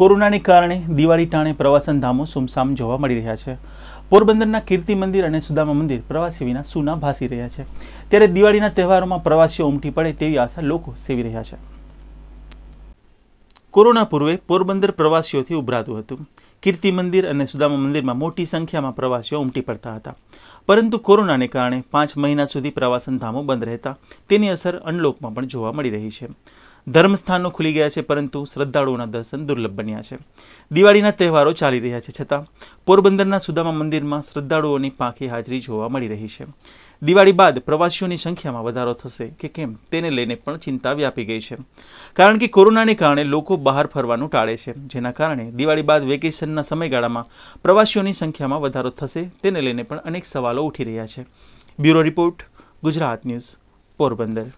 કોરોનાને કારણે દિવાળી ટાણે પ્રવાસન ધામો સુમસામ જોવા મળી રહ્યા છે પોરબંદરના કીર્તિ મંદિર અને સુદામા મંદિર પ્રવાસી વિના સૂના ભાસી રહ્યા છે ત્યારે દિવાળીના તહેવારોમાં પ્રવાસીઓ ઉમટી પડે તેવી આશા લોકો સેવી રહ્યા છે કોરોના પૂર્વે પોરબંદર પ્રવાસીઓથી ઉભરાતું હતું કીર્તિ મંદિર અને સુદામા મંદિરમાં મોટી સંખ્યામાં પ્રવાસીઓ ઉમટી પડતા હતા પરંતુ કોરોનાને કારણે પાંચ મહિના સુધી પ્રવાસન ધામો બંધ રહેતા તેની અસર અનલોકમાં પણ જોવા મળી રહી છે ધર્મસ્થાનો ખુલી ગયા છે પરંતુ શ્રદ્ધાળુઓના દર્શન દુર્લભ બન્યા છે દિવાળીના તહેવારો ચાલી રહ્યા છે છતાં પોરબંદરના સુદામા મંદિરમાં શ્રદ્ધાળુઓની પાંખી હાજરી જોવા મળી રહી છે દિવાળી બાદ પ્રવાસીઓની સંખ્યામાં વધારો થશે કે કેમ તેને લઈને પણ ચિંતા વ્યાપી ગઈ છે કારણ કે કોરોનાને કારણે લોકો બહાર ફરવાનું ટાળે છે જેના કારણે દિવાળી બાદ વેકેશનના સમયગાળામાં પ્રવાસીઓની સંખ્યામાં વધારો થશે તેને લઈને પણ અનેક સવાલો ઉઠી રહ્યા છે bureau report Gujarat news Porbandar